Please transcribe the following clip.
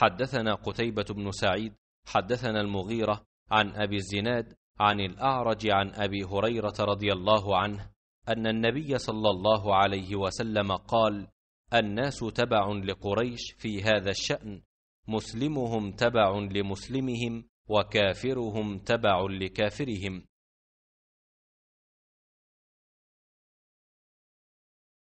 حدثنا قتيبة بن سعيد حدثنا المغيرة عن أبي الزناد عن الأعرج عن أبي هريرة رضي الله عنه أن النبي صلى الله عليه وسلم قال الناس تبع لقريش في هذا الشأن مسلمهم تبع لمسلمهم وكافرهم تبع لكافرهم